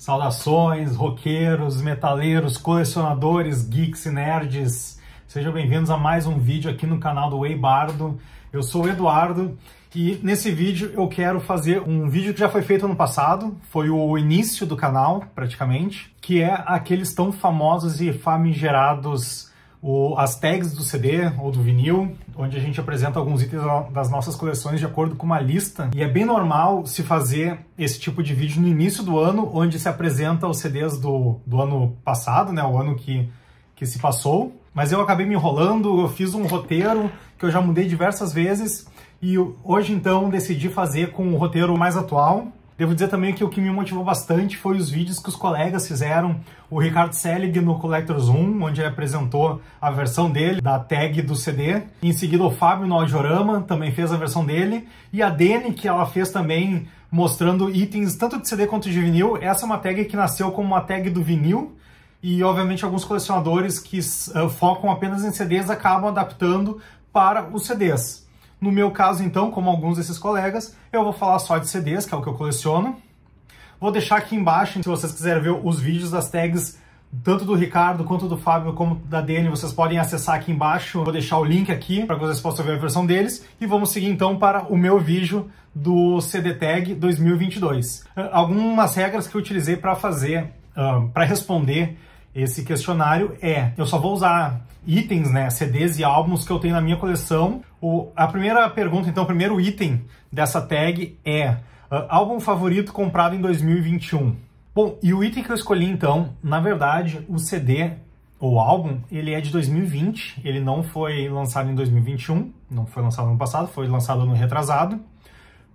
Saudações, roqueiros, metaleiros, colecionadores, geeks e nerds. Sejam bem-vindos a mais um vídeo aqui no canal do Eibardo. Eu sou o Eduardo e nesse vídeo eu quero fazer um vídeo que já foi feito ano passado, foi o início do canal praticamente, que é aqueles tão famosos e famigerados o, as tags do CD ou do vinil, onde a gente apresenta alguns itens das nossas coleções de acordo com uma lista. E é bem normal se fazer esse tipo de vídeo no início do ano, onde se apresenta os CDs do, do ano passado, né, o ano que, que se passou. Mas eu acabei me enrolando, eu fiz um roteiro que eu já mudei diversas vezes e hoje então decidi fazer com o um roteiro mais atual Devo dizer também que o que me motivou bastante foi os vídeos que os colegas fizeram. O Ricardo Selig no Collectors 1, onde ele apresentou a versão dele, da tag do CD. Em seguida, o Fábio no Audiorama também fez a versão dele. E a Dene, que ela fez também mostrando itens tanto de CD quanto de vinil. Essa é uma tag que nasceu como uma tag do vinil, e obviamente alguns colecionadores que uh, focam apenas em CDs acabam adaptando para os CDs. No meu caso, então, como alguns desses colegas, eu vou falar só de CDs, que é o que eu coleciono. Vou deixar aqui embaixo, se vocês quiserem ver os vídeos das tags, tanto do Ricardo, quanto do Fábio, como da Dani, vocês podem acessar aqui embaixo. Vou deixar o link aqui para que vocês possam ver a versão deles. E vamos seguir, então, para o meu vídeo do CD Tag 2022. Eh, algumas regras que eu utilizei para fazer, um, para responder esse questionário é: eu só vou usar itens, né, CDs e álbuns que eu tenho na minha coleção. O, a primeira pergunta, então, o primeiro item dessa tag é: uh, álbum favorito comprado em 2021. Bom, e o item que eu escolhi então, na verdade, o CD ou álbum, ele é de 2020, ele não foi lançado em 2021, não foi lançado no ano passado, foi lançado no retrasado,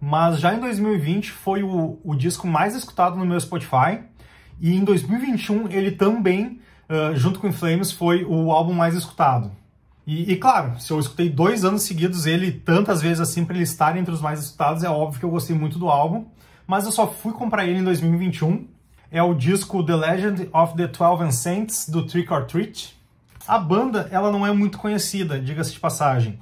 mas já em 2020 foi o, o disco mais escutado no meu Spotify, e em 2021 ele também, uh, junto com Inflames, foi o álbum mais escutado. E, e, claro, se eu escutei dois anos seguidos ele tantas vezes assim para ele estar entre os mais escutados, é óbvio que eu gostei muito do álbum, mas eu só fui comprar ele em 2021. É o disco The Legend of the Twelve Saints do Trick or Treat. A banda ela não é muito conhecida, diga-se de passagem.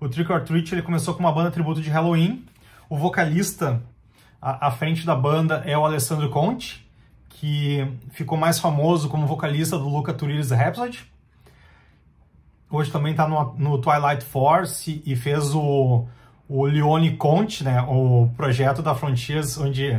O Trick or Treat ele começou com uma banda tributo de Halloween. O vocalista à frente da banda é o Alessandro Conte, que ficou mais famoso como vocalista do Luca Turilli's Rhapsody. Hoje também está no, no, Twilight Force e fez o, o Leone Conte, né, o projeto da Frontiers, onde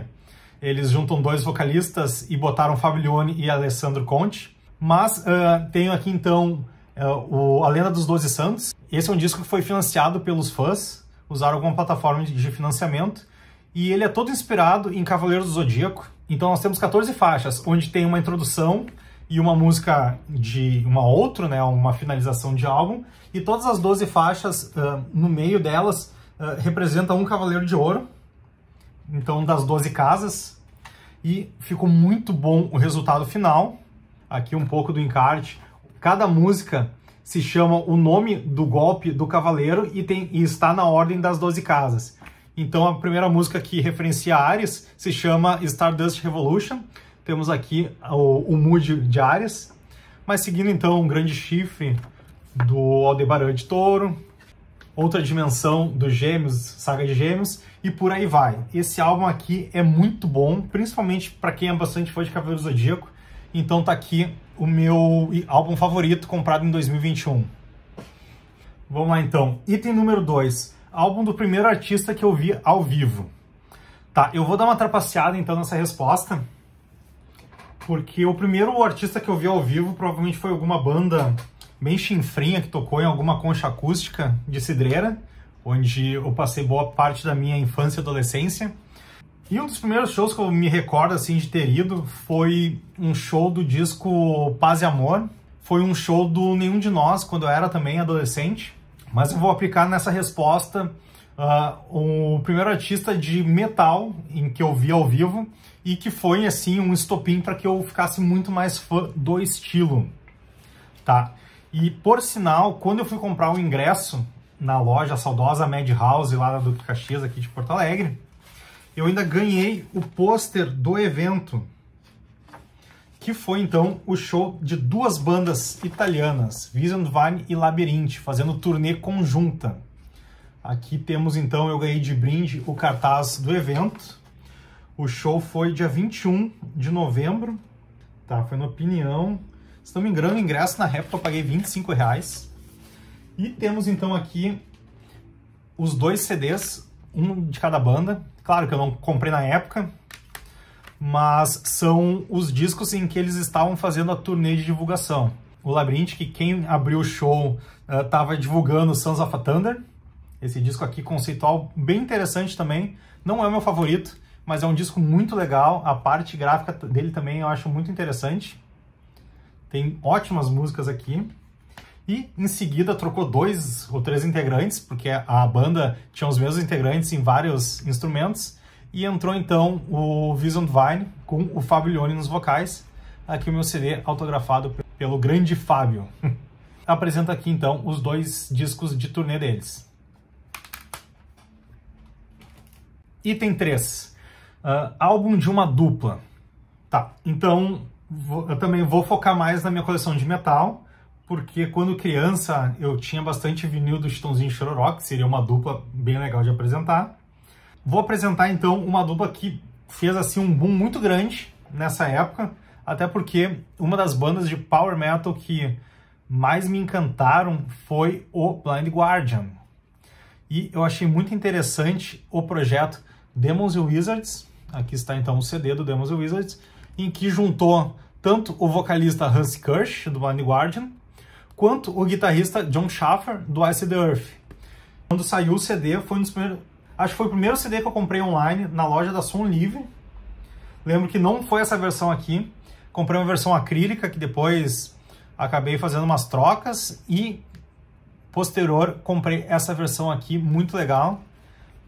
eles juntam dois vocalistas e botaram Fabio Leone e Alessandro Conte. Mas uh, tenho aqui então uh, o A Lenda dos Doze Santos. Esse é um disco que foi financiado pelos fãs, usaram alguma plataforma de financiamento. E ele é todo inspirado em Cavaleiros do Zodíaco, então nós temos 14 faixas, onde tem uma introdução e uma música de uma outra, né, uma finalização de álbum, e todas as 12 faixas, uh, no meio delas, uh, representam um cavaleiro de ouro, então das 12 casas, e ficou muito bom o resultado final. Aqui um pouco do encarte. Cada música se chama o nome do golpe do cavaleiro e, tem, e está na ordem das 12 casas. Então a primeira música que referencia Ares se chama Stardust Revolution. Temos aqui o, o mood de Ares. Mas seguindo então um grande chifre do Aldebaran de Touro, outra dimensão dos Gêmeos, Saga de Gêmeos, e por aí vai. Esse álbum aqui é muito bom, principalmente para quem é bastante fã de Cavaleiro Zodíaco. Então tá aqui o meu álbum favorito comprado em 2021. Vamos lá então. Item número 2 álbum do primeiro artista que eu vi ao vivo. Tá, eu vou dar uma trapaceada então nessa resposta, porque o primeiro artista que eu vi ao vivo provavelmente foi alguma banda bem chinfrinha que tocou em alguma concha acústica de cidreira, onde eu passei boa parte da minha infância e adolescência. E um dos primeiros shows que eu me recordo assim de ter ido foi um show do disco Paz e Amor. Foi um show do Nenhum de Nós, quando eu era também adolescente. Mas eu vou aplicar nessa resposta uh, o primeiro artista de metal em que eu vi ao vivo e que foi assim um estopim para que eu ficasse muito mais fã do estilo, tá? E por sinal, quando eu fui comprar o ingresso na loja saudosa Madhouse lá da Duque Caxias aqui de Porto Alegre, eu ainda ganhei o pôster do evento que foi então o show de duas bandas italianas, Vision Vine e Labyrinth, fazendo turnê conjunta. Aqui temos então, eu ganhei de brinde o cartaz do evento. O show foi dia 21 de novembro, tá? Foi na opinião. Se não me engano, ingresso na Repto eu paguei 25 reais. E temos então aqui os dois CDs, um de cada banda. Claro que eu não comprei na época, mas são os discos em que eles estavam fazendo a turnê de divulgação. O Labyrinth, que quem abriu o show estava eh, uh, divulgando Sons of a Thunder, esse disco aqui conceitual bem interessante também, não é o meu favorito, mas é um disco muito legal, a parte gráfica dele também eu acho muito interessante, tem ótimas músicas aqui. E em seguida trocou dois ou três integrantes, porque a banda tinha os mesmos integrantes em vários instrumentos, e entrou então o Vision Divine com o Fábio Leone nos vocais. Aqui o meu CD autografado pelo grande Fábio. Apresenta aqui então os dois discos de turnê deles. Item 3. Uh, ah, álbum de uma dupla. Tá, então vou, eu também vou focar mais na minha coleção de metal, porque quando criança eu tinha bastante vinil do Chitãozinho Chororó, que seria uma dupla bem legal de apresentar. Vou apresentar então uma dupla que fez assim um boom muito grande nessa época, até porque uma das bandas de power metal que mais me encantaram foi o Blind Guardian. E eu achei muito interessante o projeto Demons Wizards, aqui está então o CD do Demons Wizards, em que juntou tanto o vocalista Hans Kirsch, do Blind Guardian, quanto o guitarrista John Schaffer, do Ice the Earth. Quando saiu o CD, foi um dos primeiros Acho que foi o primeiro CD que eu comprei online na loja da Som Livre. Lembro que não foi essa versão aqui. Comprei uma versão acrílica que depois acabei fazendo umas trocas e posterior comprei essa versão aqui, muito legal.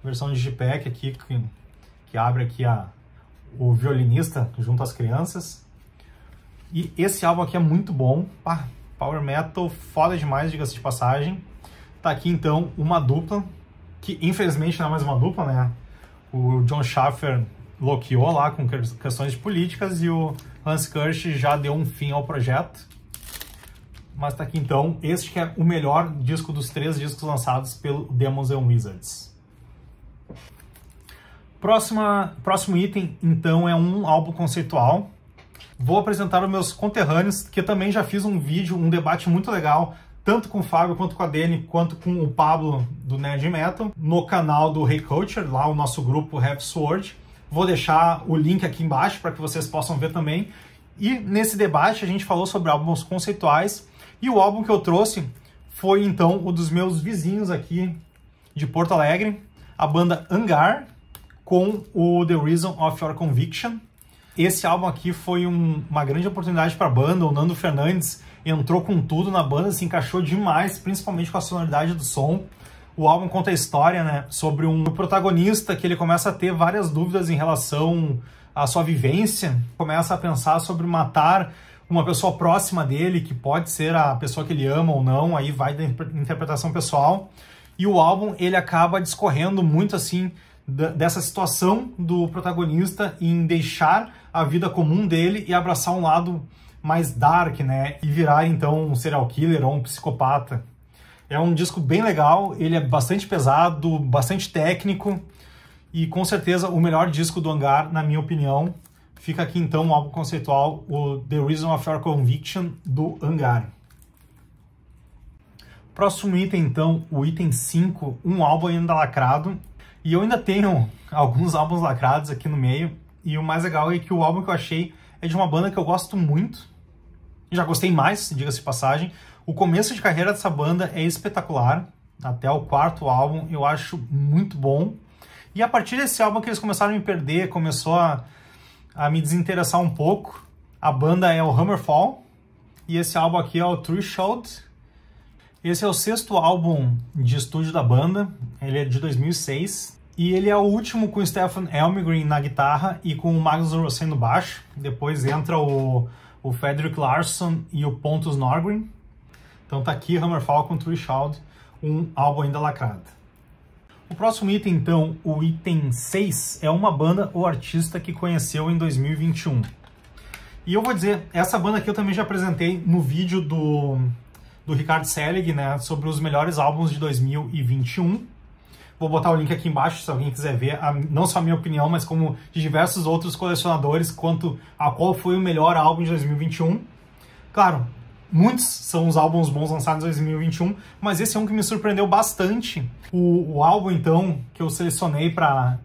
Versão de JPEG aqui, que, que abre aqui a, o violinista junto às crianças. E esse álbum aqui é muito bom. Pá, power metal, foda demais, diga-se de passagem. Tá aqui então uma dupla que infelizmente não é mais uma dupla, né? O John Schaffer bloqueou lá com questões políticas e o Hans Kirsch já deu um fim ao projeto. Mas tá aqui então, este que é o melhor disco dos três discos lançados pelo Demons and Wizards. Próxima, próximo item, então, é um álbum conceitual. Vou apresentar os meus conterrâneos, que também já fiz um vídeo, um debate muito legal tanto com o Fábio, quanto com a Dani, quanto com o Pablo do Nerd Metal, no canal do Hey Culture, lá o nosso grupo Have Sword. Vou deixar o link aqui embaixo para que vocês possam ver também. E nesse debate a gente falou sobre álbuns conceituais e o álbum que eu trouxe foi então o dos meus vizinhos aqui de Porto Alegre, a banda Angar com o The Reason of Your Conviction. Esse álbum aqui foi um, uma grande oportunidade para a banda, o Nando Fernandes entrou com tudo na banda, se encaixou demais, principalmente com a sonoridade do som. O álbum conta a história, né, sobre um protagonista que ele começa a ter várias dúvidas em relação à sua vivência, começa a pensar sobre matar uma pessoa próxima dele, que pode ser a pessoa que ele ama ou não, aí vai da interpretação pessoal. E o álbum, ele acaba discorrendo muito assim dessa situação do protagonista em deixar a vida comum dele e abraçar um lado mais dark, né? E virar então um serial killer ou um psicopata. É um disco bem legal, ele é bastante pesado, bastante técnico e com certeza o melhor disco do Hangar, na minha opinião. Fica aqui então o álbum conceitual, o The Reason of Your Conviction do Hangar. Próximo item então, o item 5, um álbum ainda lacrado. E eu ainda tenho alguns álbuns lacrados aqui no meio. E o mais legal é que o álbum que eu achei é de uma banda que eu gosto muito, já gostei mais, diga-se de passagem. O começo de carreira dessa banda é espetacular. Até o quarto álbum eu acho muito bom. E a partir desse álbum que eles começaram a me perder, começou a, a me desinteressar um pouco. A banda é o Hammerfall. E esse álbum aqui é o Threshold. Esse é o sexto álbum de estúdio da banda. Ele é de 2006. E ele é o último com o Stefan Elmgren na guitarra e com o Magnus Rosen no baixo. Depois entra o o Frederick Larson e o Pontus Norgren. Então tá aqui Hammer Falcon True Shout, um álbum ainda lacrado. O próximo item, então, o item 6, é uma banda ou artista que conheceu em 2021. E eu vou dizer, essa banda aqui eu também já apresentei no vídeo do, do Ricardo Selig, né, sobre os melhores álbuns de 2021. Vou botar o link aqui embaixo se alguém quiser ver, a, não só a minha opinião, mas como de diversos outros colecionadores quanto a qual foi o melhor álbum de 2021. Claro, muitos são os álbuns bons lançados em 2021, mas esse é um que me surpreendeu bastante. O, o álbum, então, que eu selecionei para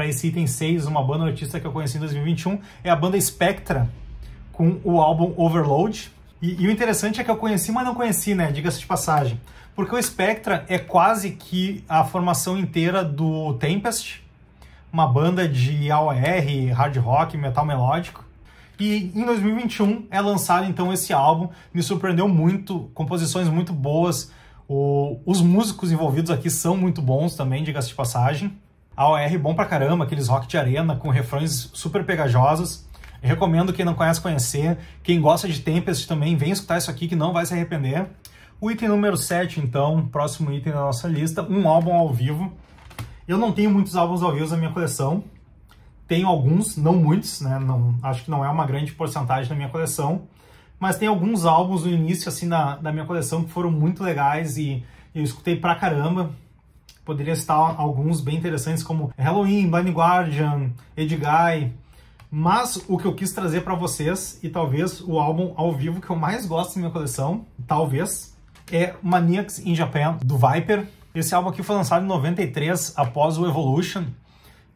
esse item 6, uma banda artista que eu conheci em 2021, é a banda Spectra, com o álbum Overload. E, e, o interessante é que eu conheci, mas não conheci, né? Diga-se de passagem. Porque o Spectra é quase que a formação inteira do Tempest, uma banda de AOR, hard rock, metal melódico. E em 2021 é lançado então esse álbum, me surpreendeu muito, composições muito boas, o, os músicos envolvidos aqui são muito bons também, diga-se de passagem. AOR bom pra caramba, aqueles rock de arena com refrões super pegajosos. recomendo quem não conhece conhecer, quem gosta de Tempest também, vem escutar isso aqui que não vai se arrepender. O item número 7, então, próximo item da nossa lista, um álbum ao vivo. Eu não tenho muitos álbuns ao vivo na minha coleção. Tenho alguns, não muitos, né? Não, acho que não é uma grande porcentagem da minha coleção. Mas tem alguns álbuns no início, assim, da, da minha coleção que foram muito legais e eu escutei pra caramba. Poderia citar alguns bem interessantes, como Halloween, Bunny Guardian, Edguy. Mas o que eu quis trazer para vocês, e talvez o álbum ao vivo que eu mais gosto da minha coleção, talvez, é Maniacs in Japan, do Viper. Esse álbum aqui foi lançado em 93, após o Evolution.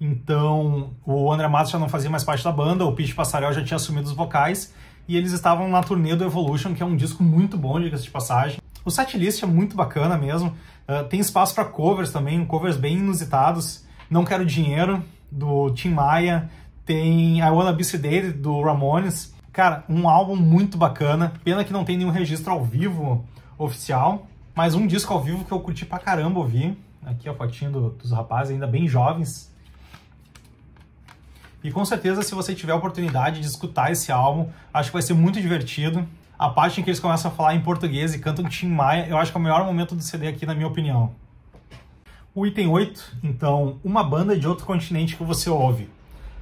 Então, o André Matos já não fazia mais parte da banda, o Pete Passarel já tinha assumido os vocais, e eles estavam na turnê do Evolution, que é um disco muito bom, diga-se de passagem. O setlist é muito bacana mesmo, uh, tem espaço para covers também, covers bem inusitados. Não Quero Dinheiro, do Tim Maia, tem I Wanna Be Sedated, do Ramones. Cara, um álbum muito bacana, pena que não tem nenhum registro ao vivo oficial. Mas um disco ao vivo que eu curti pra caramba ouvir. Aqui a fotinho do, dos rapazes, ainda bem jovens. E com certeza, se você tiver a oportunidade de escutar esse álbum, acho que vai ser muito divertido. A parte em que eles começam a falar em português e cantam Tim Maia, eu acho que é o melhor momento do CD aqui, na minha opinião. O item 8, então, uma banda de outro continente que você ouve.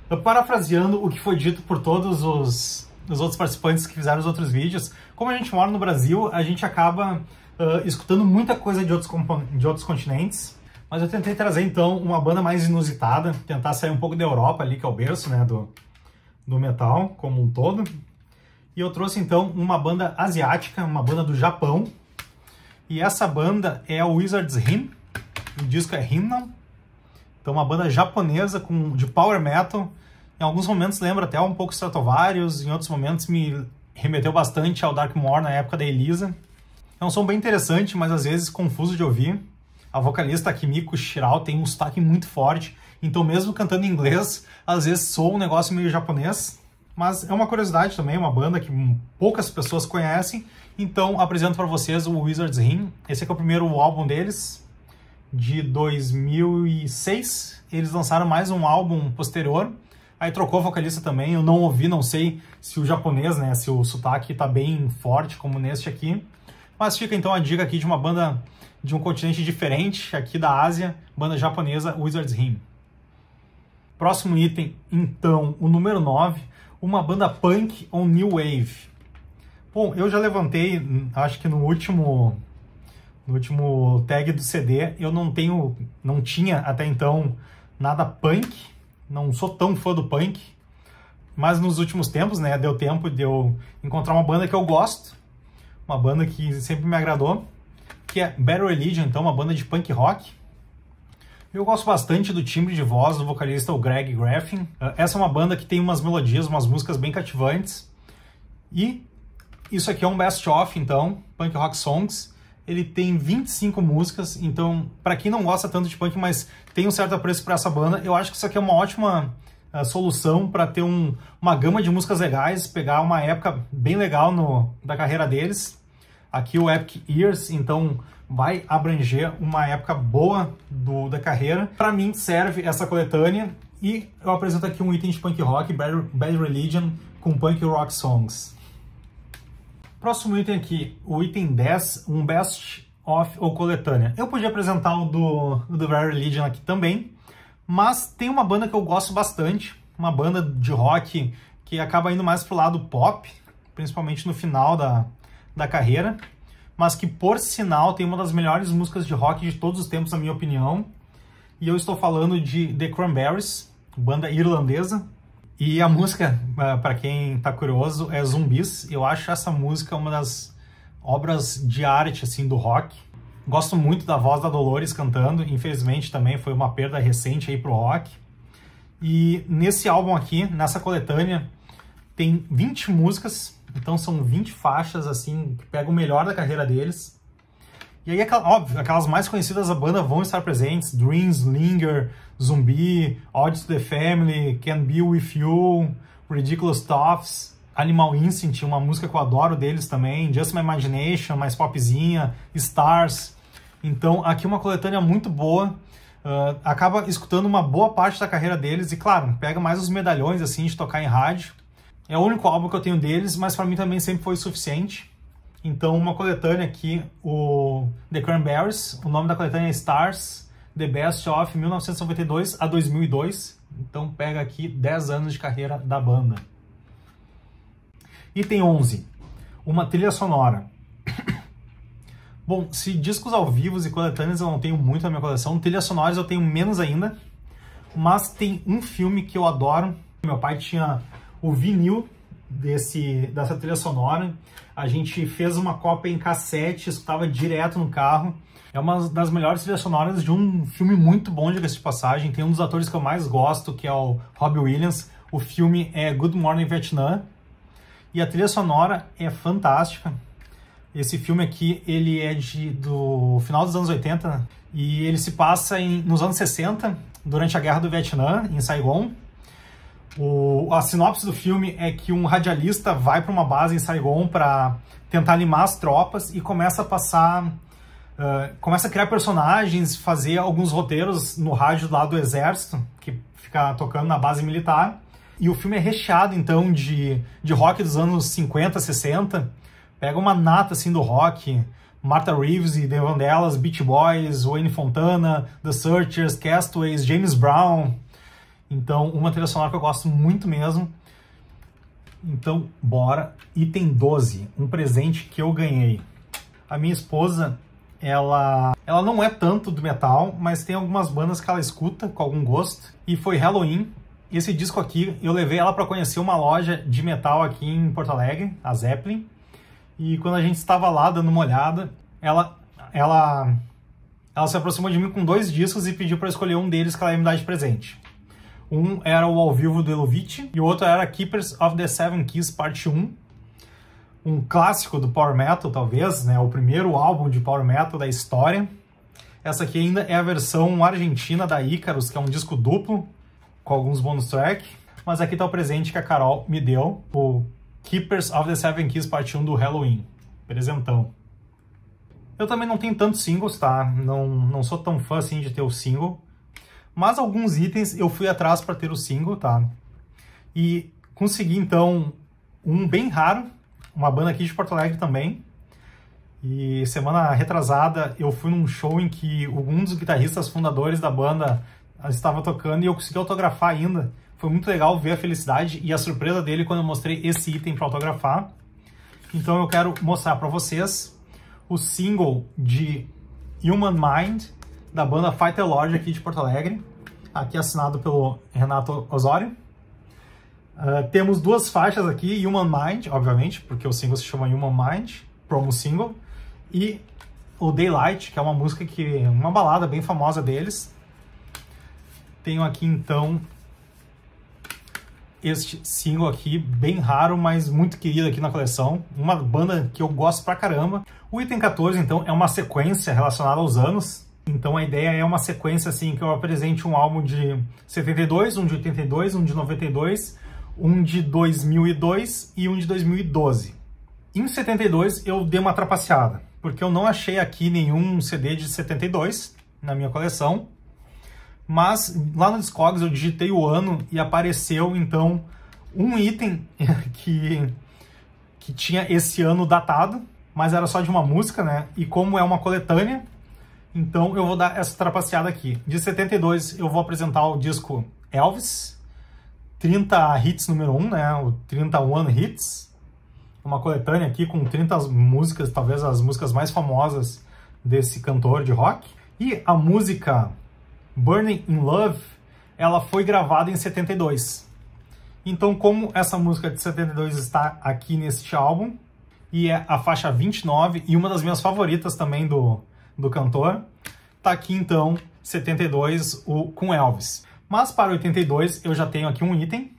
Eu parafraseando o que foi dito por todos os dos outros participantes que fizeram os outros vídeos, como a gente mora no Brasil, a gente acaba uh, escutando muita coisa de outros, de outros continentes. Mas eu tentei trazer então uma banda mais inusitada, tentar sair um pouco da Europa ali, que é o berço né, do, do metal como um todo. E eu trouxe então uma banda asiática, uma banda do Japão. E essa banda é o Wizard's Hymn, o disco é Hymnal. Então uma banda japonesa com, de power metal, em alguns momentos lembra até um pouco Stratovarius, em outros momentos me remeteu bastante ao Darkmoor na época da Elisa. É um som bem interessante, mas às vezes confuso de ouvir. A vocalista Kimiko Shirao tem um sotaque muito forte, então mesmo cantando em inglês, às vezes soa um negócio meio japonês. Mas é uma curiosidade também, é uma banda que poucas pessoas conhecem, então apresento para vocês o Wizard's Ring. Esse é o primeiro álbum deles, de 2006. Eles lançaram mais um álbum posterior, Aí trocou vocalista também, eu não ouvi, não sei se o japonês, né, se o sotaque tá bem forte como neste aqui. Mas fica então a dica aqui de uma banda de um continente diferente, aqui da Ásia, banda japonesa Wizard's Hymn. Próximo item, então, o número 9, uma banda punk ou new wave. Bom, eu já levantei, acho que no último no último tag do CD, eu não tenho, não tinha até então nada punk, não sou tão fã do punk, mas nos últimos tempos, né, deu tempo de eu encontrar uma banda que eu gosto, uma banda que sempre me agradou, que é Better Religion, então, uma banda de punk rock. Eu gosto bastante do timbre de voz do vocalista o Greg Graffin. Eh, essa é uma banda que tem umas melodias, umas músicas bem cativantes. E isso aqui é um best-of, então, punk rock songs ele tem 25 músicas, então para quem não gosta tanto de punk, mas tem um certo apreço para essa banda, eu acho que isso aqui é uma ótima uh, solução para ter um, uma gama de músicas legais, pegar uma época bem legal no, da carreira deles. Aqui o Epic Years, então vai abranger uma época boa do, da carreira. Para mim serve essa coletânea e eu apresento aqui um item de punk rock, Bad, Bad Religion, com punk rock songs. Próximo item aqui, o item 10, um Best of ou coletânea. Eu podia apresentar o do, o do Rare aqui também, mas tem uma banda que eu gosto bastante, uma banda de rock que acaba indo mais pro lado pop, principalmente no final da, da carreira, mas que por sinal tem uma das melhores músicas de rock de todos os tempos, na minha opinião. E eu estou falando de The Cranberries, banda irlandesa, e a música, ah, para quem tá curioso, é Zumbis. Eu acho essa música uma das obras de arte assim do rock. Gosto muito da voz da Dolores cantando, infelizmente também foi uma perda recente aí pro rock. E nesse álbum aqui, nessa coletânea, tem 20 músicas, então são 20 faixas assim, que pegam o melhor da carreira deles e aí, óbvio, aquelas mais conhecidas da banda vão estar presentes: Dreams, Linger, Zumbi, Odd to the Family, Can Be With You, Ridiculous Toffs, Animal Instinct, uma música que eu adoro deles também, Just My Imagination, mais popzinha, Stars. Então, aqui uma coletânea muito boa. Uh, acaba escutando uma boa parte da carreira deles e, claro, pega mais os medalhões assim de tocar em rádio. É o único álbum que eu tenho deles, mas para mim também sempre foi suficiente. Então, uma coletânea aqui, o The Cranberries, o nome da coletânea é Stars, The Best of 1992 a 2002. Então, pega aqui 10 anos de carreira da banda. Item 11, uma trilha sonora. Bom, se discos ao vivo e coletâneas eu não tenho muito na minha coleção, trilhas sonoras eu tenho menos ainda, mas tem um filme que eu adoro. Meu pai tinha o vinil desse, dessa trilha sonora. A gente fez uma cópia em cassete, escutava direto no carro. É uma das melhores trilhas sonoras de um filme muito bom, diga-se de passagem. Tem um dos atores que eu mais gosto, que é o Robbie Williams. O filme é Good Morning Vietnam. E a trilha sonora é fantástica. Esse filme aqui, ele é de, do final dos anos 80 né? e ele se passa em, nos anos 60, durante a Guerra do Vietnã, em Saigon. O, a sinopse do filme é que um radialista vai para uma base em Saigon para tentar limar as tropas e começa a passar. Uh, começa a criar personagens, fazer alguns roteiros no rádio lá do exército, que fica tocando na base militar. E o filme é recheado, então, de, de rock dos anos 50, 60. Pega uma nata, assim, do rock. Martha Reeves e The Vandellas, Beach Boys, Wayne Fontana, The Searchers, Castaways, James Brown, então, uma trilha sonora que eu gosto muito mesmo. Então, bora. Item 12, um presente que eu ganhei. A minha esposa, ela, ela não é tanto do metal, mas tem algumas bandas que ela escuta com algum gosto. E foi Halloween. Esse disco aqui, eu levei ela para conhecer uma loja de metal aqui em Porto Alegre, a Zeppelin. E quando a gente estava lá dando uma olhada, ela, ela, ela se aproximou de mim com dois discos e pediu para escolher um deles que ela ia me dar de presente. Um era o ao vivo do Elovitch e o outro era Keepers of the Seven Keys Parte 1. Um clássico do Power Metal, talvez, né? O primeiro álbum de Power Metal da história. Essa aqui ainda é a versão argentina da Icarus, que é um disco duplo, com alguns bonus track. Mas aqui está o presente que a Carol me deu, o Keepers of the Seven Keys Parte 1 do Halloween. Presentão. Eu também não tenho tantos singles, tá? Não, não sou tão fã assim de ter o single. Mas alguns itens eu fui atrás para ter o single, tá? E consegui, então, um bem raro, uma banda aqui de Porto Alegre também. E semana retrasada eu fui num show em que um dos guitarristas fundadores da banda ah, estava tocando e eu consegui autografar ainda. Foi muito legal ver a felicidade e a surpresa dele quando eu mostrei esse item para autografar. Então eu quero mostrar para vocês o single de Human Mind da banda Fighter Lodge aqui de Porto Alegre, aqui assinado pelo Renato Osório. Uh, temos duas faixas aqui, Human Mind, obviamente, porque o single se chama Human Mind, promo single, e o Daylight, que é uma música que uma balada bem famosa deles. Tenho aqui então este single aqui, bem raro, mas muito querido aqui na coleção. Uma banda que eu gosto pra caramba. O item 14, então, é uma sequência relacionada aos anos. Então a ideia é uma sequência assim que eu apresente um álbum de 72, um de 82, um de 92, um de 2002 e um de 2012. Em 72 eu dei uma trapaceada, porque eu não achei aqui nenhum CD de 72 na minha coleção, mas lá no Discogs eu digitei o ano e apareceu então um item que que tinha esse ano datado, mas era só de uma música, né? E como é uma coletânea, então eu vou dar essa trapaceada aqui. De 72 eu vou apresentar o disco Elvis, 30 hits número 1, né? O 31 hits. Uma coletânea aqui com 30 músicas, talvez as músicas mais famosas desse cantor de rock. E a música Burning in Love, ela foi gravada em 72. Então, como essa música de 72 está aqui neste álbum, e é a faixa 29 e uma das minhas favoritas também do do cantor. Tá aqui então 72 o com Elvis. Mas para 82 eu já tenho aqui um item.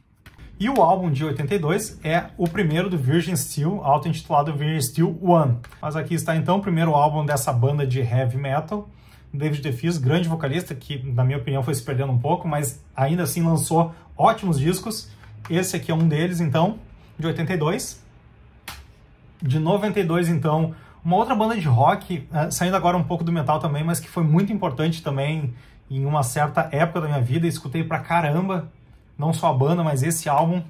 E o álbum de 82 é o primeiro do Virgin Steel, auto-intitulado Virgin Steel One. Mas aqui está então o primeiro álbum dessa banda de heavy metal. David DeFiz, grande vocalista, que na minha opinião foi se perdendo um pouco, mas ainda assim lançou ótimos discos. Esse aqui é um deles, então, de 82. De 92, então, uma outra banda de rock, eh, saindo agora um pouco do metal também, mas que foi muito importante também em uma certa época da minha vida, escutei pra caramba, não só a banda, mas esse álbum,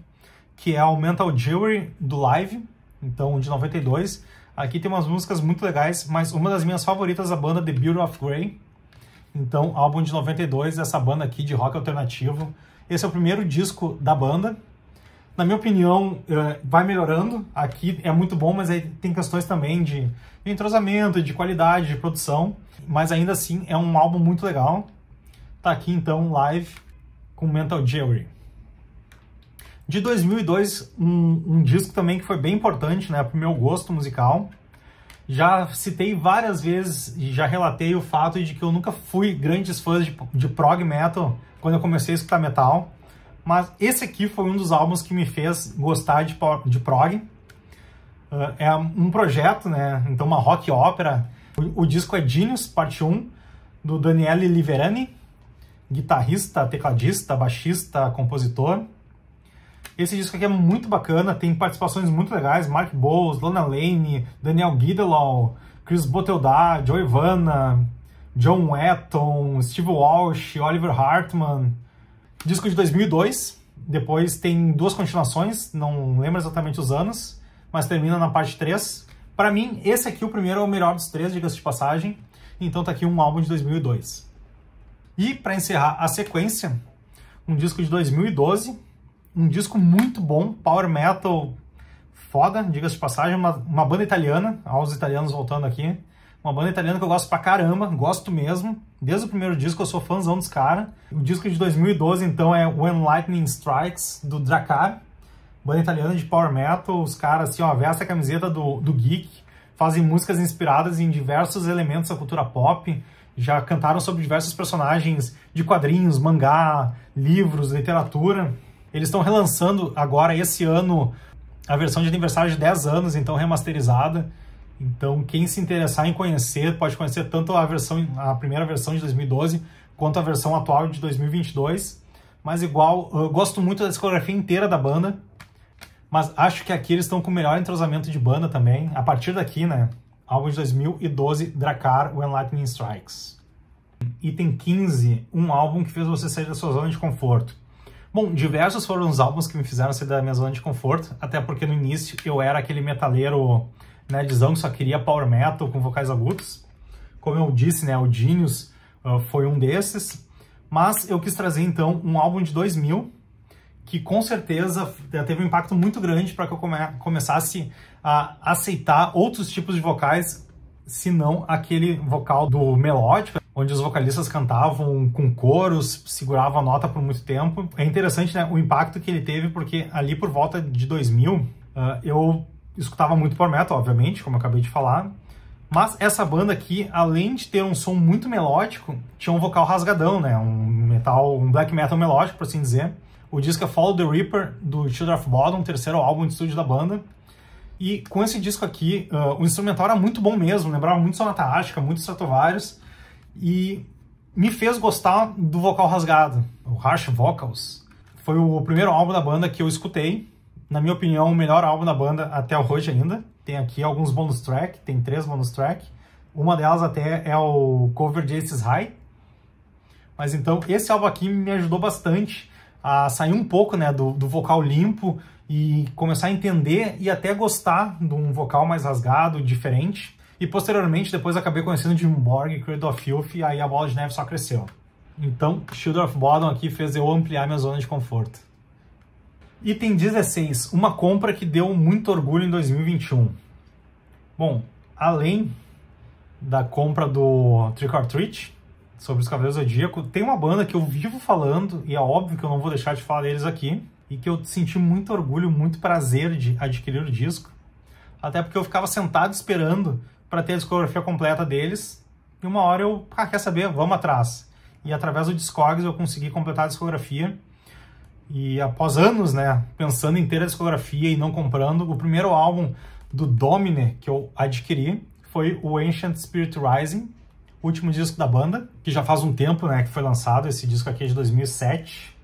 que é o Mental Jewelry do Live, então de 92. Aqui tem umas músicas muito legais, mas uma das minhas favoritas a banda The Beauty of Grey. Então, álbum de 92 dessa banda aqui de rock alternativo. Esse é o primeiro disco da banda, na minha opinião, é, vai melhorando. Aqui é muito bom, mas aí tem questões também de entrosamento, de qualidade, de produção. Mas ainda assim, é um álbum muito legal. Tá aqui então, live com Mental Jewelry. De 2002, um, um disco também que foi bem importante né, para o meu gosto musical. Já citei várias vezes e já relatei o fato de que eu nunca fui grandes fãs de, de prog metal quando eu comecei a escutar metal mas esse aqui foi um dos álbuns que me fez gostar de, de prog. Uh, é um projeto, né? Então, uma rock ópera. O, o disco é Genius, parte 1, do Daniele Liverani, guitarrista, tecladista, baixista, compositor. Esse disco aqui é muito bacana, tem participações muito legais, Mark Bowles, Lana Lane, Daniel Guidelow, Chris Boteldá, Joe Ivana, John Wetton, Steve Walsh, Oliver Hartman, Disco de 2002, depois tem duas continuações, não lembro exatamente os anos, mas termina na parte 3. Para mim, esse aqui, o primeiro, é o melhor dos três, diga-se de passagem, então tá aqui um álbum de 2002. E, para encerrar a sequência, um disco de 2012, um disco muito bom, power metal foda, diga-se de passagem, uma, uma banda italiana, aos italianos voltando aqui, uma banda italiana que eu gosto pra caramba, gosto mesmo. Desde o primeiro disco eu sou fãzão dos caras. O disco de 2012, então, é When Lightning Strikes, do Dracar. Banda italiana de power metal. Os caras, assim, ó, veste a camiseta do, do geek. Fazem músicas inspiradas em diversos elementos da cultura pop. Já cantaram sobre diversos personagens de quadrinhos, mangá, livros, literatura. Eles estão relançando agora, esse ano, a versão de aniversário de 10 anos, então remasterizada. Então, quem se interessar em conhecer, pode conhecer tanto a versão a primeira versão de 2012 quanto a versão atual de 2022. Mas igual, eu gosto muito da discografia inteira da banda, mas acho que aqui eles estão com o melhor entrosamento de banda também. A partir daqui, né? Álbum de 2012, Dracar When Lightning Strikes. Item 15, um álbum que fez você sair da sua zona de conforto. Bom, diversos foram os álbuns que me fizeram sair da minha zona de conforto, até porque no início eu era aquele metaleiro né, Dizão só queria power metal com vocais agudos. Como eu disse, né, o Genius uh, ah, foi um desses. Mas eu quis trazer então um álbum de 2000 que com certeza eh, teve um impacto muito grande para que eu come começasse a aceitar outros tipos de vocais, se não aquele vocal do melódico, onde os vocalistas cantavam com coros, seguravam a nota por muito tempo. É interessante né, o impacto que ele teve, porque ali por volta de 2000 uh, ah, eu escutava muito Power Metal, obviamente, como eu acabei de falar. Mas essa banda aqui, além de ter um som muito melódico, tinha um vocal rasgadão, né? Um metal, um black metal melódico, por assim dizer. O disco é Follow the Reaper, do Children of Bottom, terceiro álbum de estúdio da banda. E com esse disco aqui, uh, o instrumental era muito bom mesmo, lembrava muito Sonata Ártica, muito Stratovarius. E me fez gostar do vocal rasgado, o Harsh Vocals. Foi o primeiro álbum da banda que eu escutei na minha opinião, o melhor álbum da banda até hoje ainda. Tem aqui alguns bonus track, tem três bonus track. Uma delas até é o cover de Aces High. Mas então, esse álbum aqui me ajudou bastante a sair um pouco né, do, do vocal limpo e começar a entender e até gostar de um vocal mais rasgado, diferente. E posteriormente, depois acabei conhecendo Jim Borg, Creed of Filth, e aí a bola de neve só cresceu. Então, Shield of Bottom aqui fez eu ampliar minha zona de conforto. Item 16, uma compra que deu muito orgulho em 2021. Bom, além da compra do Trick or Treat, sobre os Cavaleiros Zodíaco, tem uma banda que eu vivo falando, e é óbvio que eu não vou deixar de falar deles aqui, e que eu senti muito orgulho, muito prazer de adquirir o disco, até porque eu ficava sentado esperando para ter a discografia completa deles, e uma hora eu, ah, quer saber, vamos atrás. E através do Discogs eu consegui completar a discografia, e após anos, né, pensando em ter a discografia e não comprando, o primeiro álbum do Domine que eu adquiri foi o Ancient Spirit Rising, último disco da banda, que já faz um tempo, né, que foi lançado, esse disco aqui é de 2007.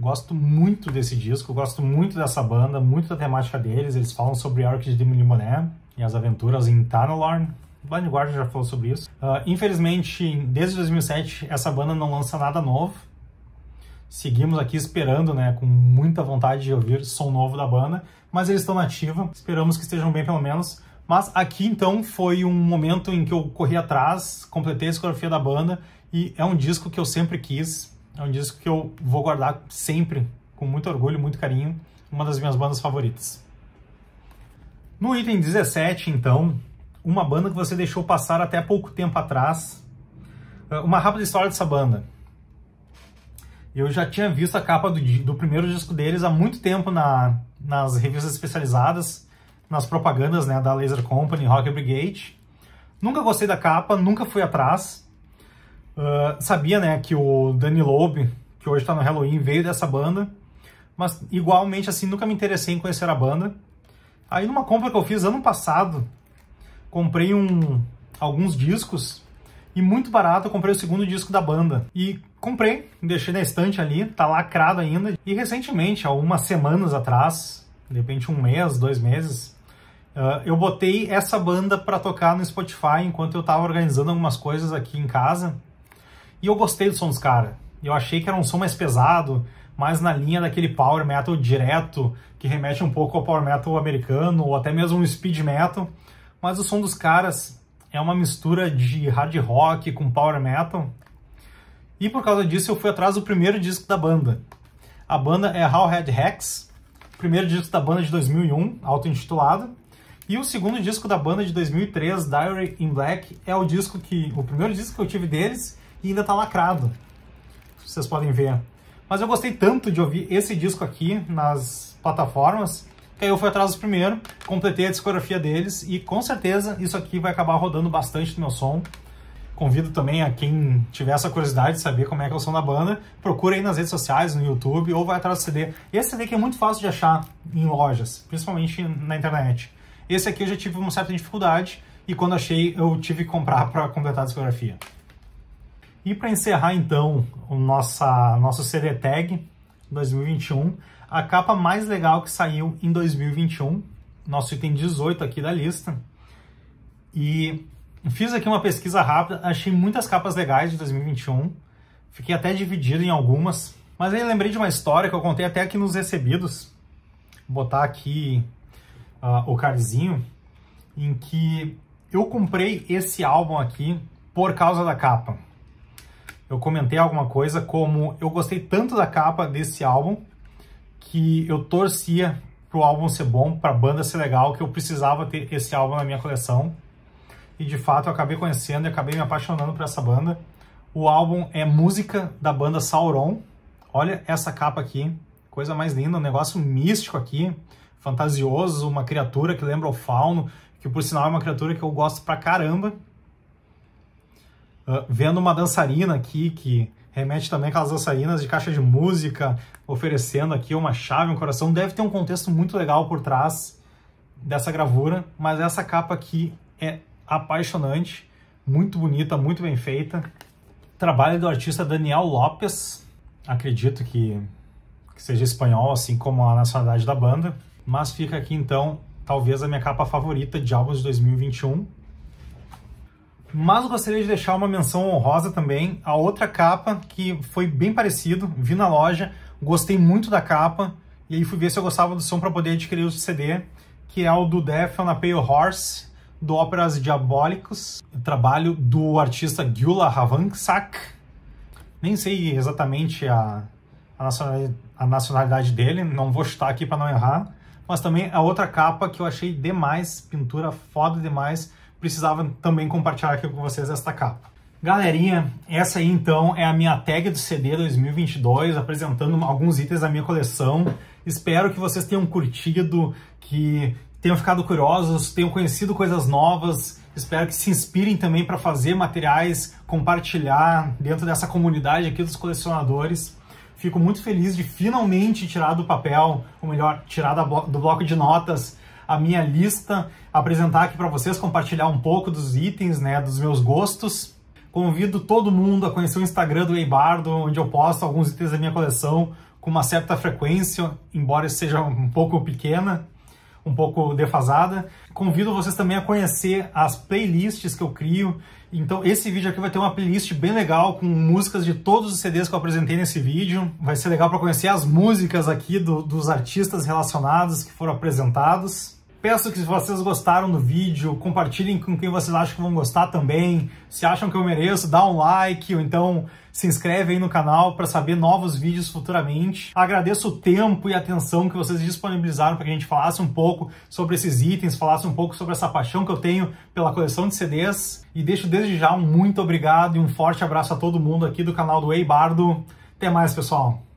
Gosto muito desse disco, gosto muito dessa banda, muito da temática deles, eles falam sobre Arc de Demi Limonet e as aventuras em Tanalorn. Vanguard já falou sobre isso. Uh, infelizmente, desde 2007, essa banda não lança nada novo seguimos aqui esperando, né, com muita vontade de ouvir som novo da banda, mas eles estão na ativa, esperamos que estejam bem pelo menos. Mas aqui então foi um momento em que eu corri atrás, completei a discografia da banda e é um disco que eu sempre quis, é um disco que eu vou guardar sempre com muito orgulho, muito carinho, uma das minhas bandas favoritas. No item 17, então, uma banda que você deixou passar até pouco tempo atrás, é, uma rápida história dessa banda. Eu já tinha visto a capa do, do primeiro disco deles há muito tempo na, nas revistas especializadas, nas propagandas né, da Laser Company, Rock Brigade. Nunca gostei da capa, nunca fui atrás. Uh, sabia né, que o Danny Loeb, que hoje está no Halloween, veio dessa banda, mas igualmente assim nunca me interessei em conhecer a banda. Aí numa compra que eu fiz ano passado, comprei um, alguns discos e muito barato eu comprei o segundo disco da banda. E Comprei, deixei na estante ali, tá lacrado ainda. E recentemente, algumas semanas atrás, de repente um mês, dois meses, uh, eu botei essa banda para tocar no Spotify enquanto eu tava organizando algumas coisas aqui em casa. E eu gostei do som dos caras. Eu achei que era um som mais pesado, mais na linha daquele power metal direto, que remete um pouco ao power metal americano, ou até mesmo um speed metal. Mas o som dos caras é uma mistura de hard rock com power metal. E por causa disso eu fui atrás do primeiro disco da banda. A banda é Howhead Hex, primeiro disco da banda de 2001, auto-intitulado. E o segundo disco da banda de 2003, Diary in Black, é o disco que o primeiro disco que eu tive deles e ainda tá lacrado. Vocês podem ver. Mas eu gostei tanto de ouvir esse disco aqui nas plataformas, que aí eu fui atrás do primeiro, completei a discografia deles e com certeza isso aqui vai acabar rodando bastante no meu som Convido também a quem tiver essa curiosidade de saber como é que é o som da banda, procura aí nas redes sociais, no YouTube, ou vai atrás do CD. Esse CD que é muito fácil de achar em lojas, principalmente na internet. Esse aqui eu já tive uma certa dificuldade, e quando achei, eu tive que comprar para completar a discografia. E para encerrar, então, o nossa, nosso CD Tag 2021, a capa mais legal que saiu em 2021, nosso item 18 aqui da lista. E Fiz aqui uma pesquisa rápida, achei muitas capas legais de 2021, fiquei até dividido em algumas, mas aí lembrei de uma história que eu contei até aqui nos recebidos, Vou botar aqui uh, o cardzinho, em que eu comprei esse álbum aqui por causa da capa. Eu comentei alguma coisa como eu gostei tanto da capa desse álbum que eu torcia pro álbum ser bom, pra banda ser legal, que eu precisava ter esse álbum na minha coleção e de fato eu acabei conhecendo e acabei me apaixonando por essa banda. O álbum é música da banda Sauron. Olha essa capa aqui, coisa mais linda, um negócio místico aqui, fantasioso, uma criatura que lembra o fauno, que por sinal é uma criatura que eu gosto pra caramba. Uh, vendo uma dançarina aqui que remete também aquelas dançarinas de caixa de música, oferecendo aqui uma chave, um coração. Deve ter um contexto muito legal por trás dessa gravura, mas essa capa aqui é apaixonante, muito bonita, muito bem feita. Trabalho do artista Daniel Lopes, acredito que, que seja espanhol, assim como a nacionalidade da banda. Mas fica aqui então, talvez a minha capa favorita de álbuns de 2021. Mas gostaria de deixar uma menção honrosa também a outra capa que foi bem parecido, vi na loja, gostei muito da capa e aí fui ver se eu gostava do som para poder adquirir o CD, que é o do Death on a Pale Horse, do Óperas Diabólicos, trabalho do artista Gyula Havansak. Nem sei exatamente a, a, nacionalidade, a nacionalidade dele, não vou chutar aqui para não errar. Mas também a é outra capa que eu achei demais, pintura foda demais, precisava também compartilhar aqui com vocês esta capa. Galerinha, essa aí então é a minha tag do CD 2022, apresentando alguns itens da minha coleção. Espero que vocês tenham curtido, que tenham ficado curiosos, tenham conhecido coisas novas. Espero que se inspirem também para fazer materiais, compartilhar dentro dessa comunidade aqui dos colecionadores. Fico muito feliz de finalmente tirar do papel, ou melhor, tirar do bloco de notas a minha lista, apresentar aqui para vocês, compartilhar um pouco dos itens, né, dos meus gostos. Convido todo mundo a conhecer o Instagram do Eibardo, onde eu posto alguns itens da minha coleção com uma certa frequência, embora seja um pouco pequena um pouco defasada. Convido vocês também a conhecer as playlists que eu crio. Então, esse vídeo aqui vai ter uma playlist bem legal com músicas de todos os CDs que eu apresentei nesse vídeo. Vai ser legal para conhecer as músicas aqui do, dos artistas relacionados que foram apresentados. Peço que se vocês gostaram do vídeo, compartilhem com quem vocês acham que vão gostar também. Se acham que eu mereço, dá um like ou então se inscreve aí no canal para saber novos vídeos futuramente. Agradeço o tempo e atenção que vocês disponibilizaram para que a gente falasse um pouco sobre esses itens, falasse um pouco sobre essa paixão que eu tenho pela coleção de CDs. E deixo desde já um muito obrigado e um forte abraço a todo mundo aqui do canal do Ei Bardo. Até mais, pessoal!